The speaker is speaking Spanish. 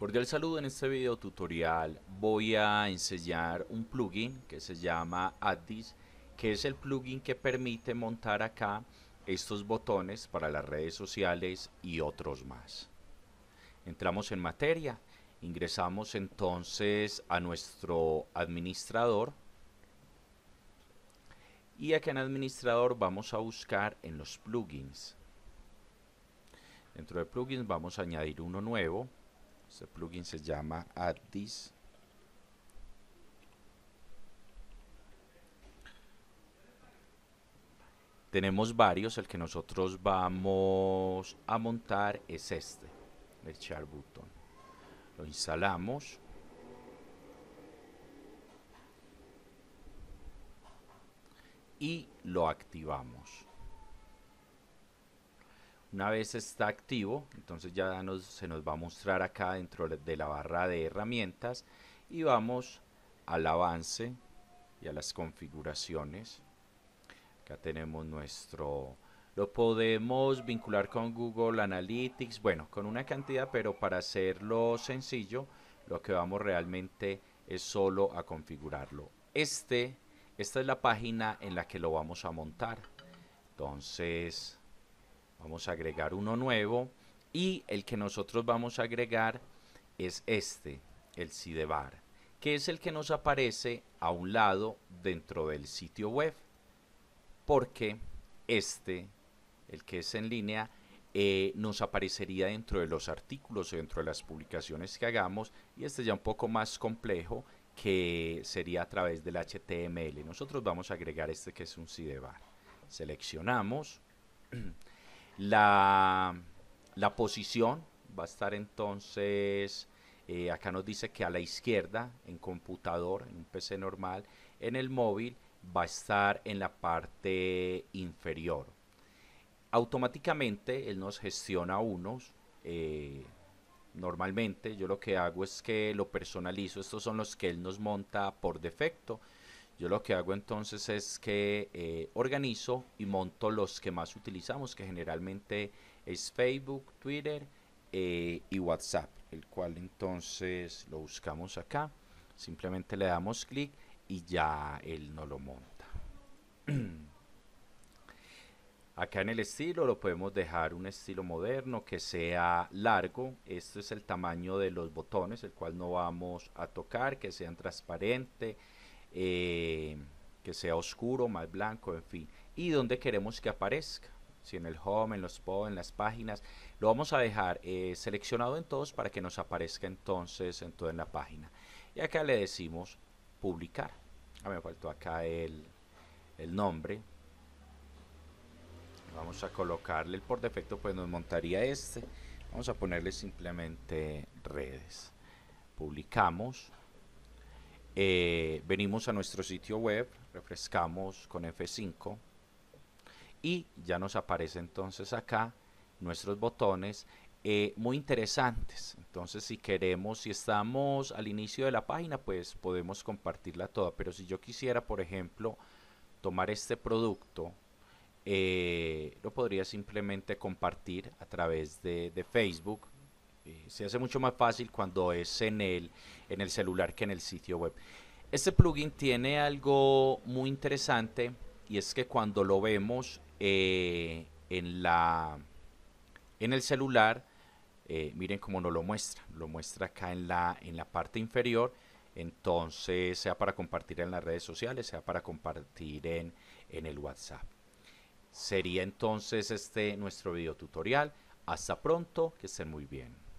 Cordial saludo en este video tutorial voy a enseñar un plugin que se llama Addis que es el plugin que permite montar acá estos botones para las redes sociales y otros más. Entramos en materia, ingresamos entonces a nuestro administrador y aquí en administrador vamos a buscar en los plugins. Dentro de plugins vamos a añadir uno nuevo este plugin se llama Addis. Tenemos varios, el que nosotros vamos a montar es este, el char Button. Lo instalamos. Y lo activamos. Una vez está activo, entonces ya nos, se nos va a mostrar acá dentro de la barra de herramientas y vamos al avance y a las configuraciones. Acá tenemos nuestro... Lo podemos vincular con Google Analytics, bueno, con una cantidad, pero para hacerlo sencillo, lo que vamos realmente es solo a configurarlo. Este, esta es la página en la que lo vamos a montar. Entonces, Vamos a agregar uno nuevo y el que nosotros vamos a agregar es este, el Sidebar, que es el que nos aparece a un lado dentro del sitio web, porque este, el que es en línea, eh, nos aparecería dentro de los artículos, dentro de las publicaciones que hagamos, y este ya un poco más complejo, que sería a través del HTML. Nosotros vamos a agregar este que es un sidebar. Seleccionamos La, posición va a estar entonces, eh, acá nos dice que a la izquierda, en computador, en un PC normal, en el móvil, va a estar en la parte inferior. Automáticamente él nos gestiona unos. Eh, normalmente yo lo que hago es que lo personalizo. Estos son los que él nos monta por defecto. Yo lo que hago entonces es que eh, organizo y monto los que más utilizamos, que generalmente es Facebook, Twitter eh, y WhatsApp, el cual entonces lo buscamos acá, simplemente le damos clic y ya él no lo monta. acá en el estilo lo podemos dejar un estilo moderno que sea largo. Este es el tamaño de los botones, el cual no vamos a tocar, que sean transparentes eh, que sea oscuro, más blanco, en fin, y donde queremos que aparezca. Si en el home, en los pods, en las páginas, lo vamos a dejar eh, seleccionado en todos para que nos aparezca entonces en toda la página. Y acá le decimos publicar. Ah, me faltó acá el, el nombre. Vamos a colocarle el por defecto, pues nos montaría este. Vamos a ponerle simplemente redes. Publicamos. Eh, venimos a nuestro sitio web, refrescamos con F5 y ya nos aparece entonces acá nuestros botones eh, muy interesantes. Entonces, si queremos, si estamos al inicio de la página, pues podemos compartirla toda. Pero si yo quisiera, por ejemplo, tomar este producto, eh, lo podría simplemente compartir a través de, de Facebook eh, se hace mucho más fácil cuando es en el, en el celular que en el sitio web. Este plugin tiene algo muy interesante y es que cuando lo vemos eh, en, la, en el celular, eh, miren cómo nos lo muestra, lo muestra acá en la, en la parte inferior, entonces sea para compartir en las redes sociales, sea para compartir en, en el WhatsApp. Sería entonces este nuestro video tutorial. Hasta pronto, que estén muy bien.